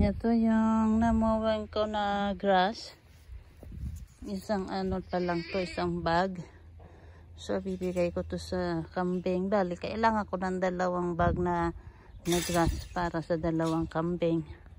Ito yung namuwan ko na grass. Isang ano pa lang to, isang bag. So, bibigay ko to sa kambing. Dali, kailangan ko ng dalawang bag na, na grass para sa dalawang kambing.